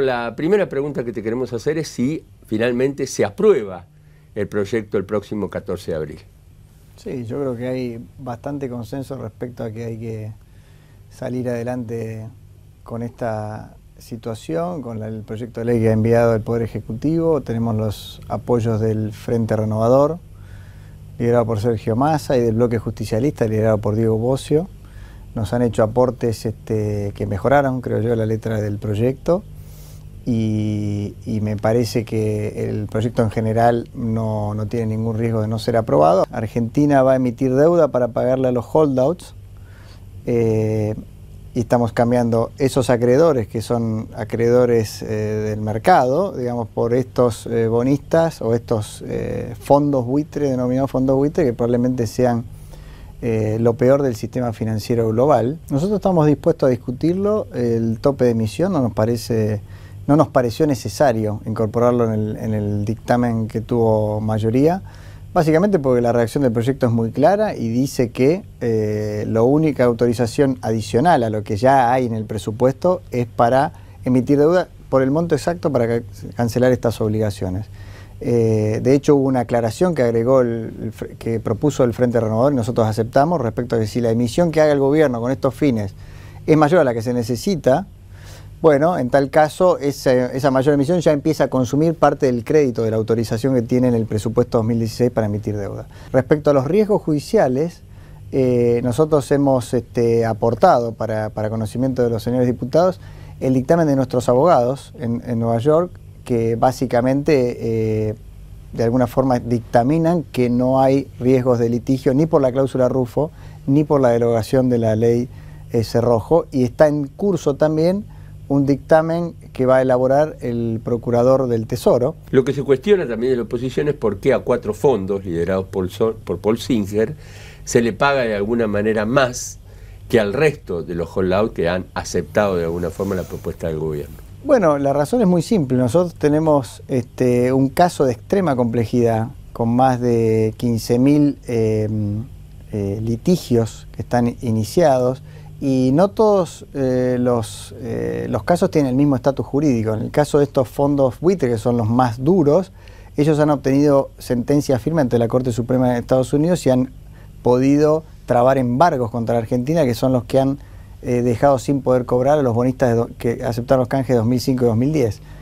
La primera pregunta que te queremos hacer es si finalmente se aprueba el proyecto el próximo 14 de abril. Sí, yo creo que hay bastante consenso respecto a que hay que salir adelante con esta situación, con el proyecto de ley que ha enviado el Poder Ejecutivo. Tenemos los apoyos del Frente Renovador, liderado por Sergio Massa, y del Bloque Justicialista, liderado por Diego Bocio. Nos han hecho aportes este, que mejoraron, creo yo, la letra del proyecto y, me parece que el proyecto en general no, tiene ningún riesgo de no ser aprobado. Argentina va a emitir deuda para pagarle a los holdouts eh, y estamos cambiando esos acreedores que son acreedores eh, del mercado, digamos, por estos eh, bonistas o estos fondos buitre, denominados fondos buitre, que probablemente sean lo peor del sistema financiero global. Nosotros estamos dispuestos a discutirlo, el tope de emisión no nos parece no nos pareció necesario incorporarlo en el, dictamen que tuvo mayoría, básicamente porque la reacción del proyecto es muy clara y dice que eh, la única autorización adicional a lo que ya hay en el presupuesto es para emitir deuda por el monto exacto para cancelar estas obligaciones. Eh, de hecho, hubo una aclaración que agregó que propuso el Frente Renovador y nosotros aceptamos respecto a que si la emisión que haga el gobierno con estos fines es mayor a la que se necesita, bueno, en tal caso, esa, mayor emisión ya empieza a consumir parte del crédito de la autorización que tiene en el presupuesto 2016 para emitir deuda. Respecto a los riesgos judiciales, eh, nosotros hemos este, aportado para, conocimiento de los señores diputados el dictamen de nuestros abogados en, Nueva York, que básicamente eh, de alguna forma dictaminan que no hay riesgos de litigio ni por la cláusula Rufo ni por la derogación de la ley eh, Cerrojo y está en curso también un dictamen que va a elaborar el procurador del Tesoro. Lo que se cuestiona también de la oposición es por qué a cuatro fondos liderados por, Paul Singer se le paga de alguna manera más que al resto de los holdout que han aceptado de alguna forma la propuesta del gobierno. Bueno, la razón es muy simple. Nosotros tenemos este, un caso de extrema complejidad con más de 15.000 eh, eh, litigios que están iniciados y no todos eh, los, eh, los, casos tienen el mismo estatus jurídico. En el caso de estos fondos buitre, que son los más duros, ellos han obtenido sentencia firme ante la Corte Suprema de Estados Unidos y han podido trabar embargos contra la Argentina, que son los que han eh, dejado sin poder cobrar a los bonistas que aceptaron los canjes de 2005 y 2010.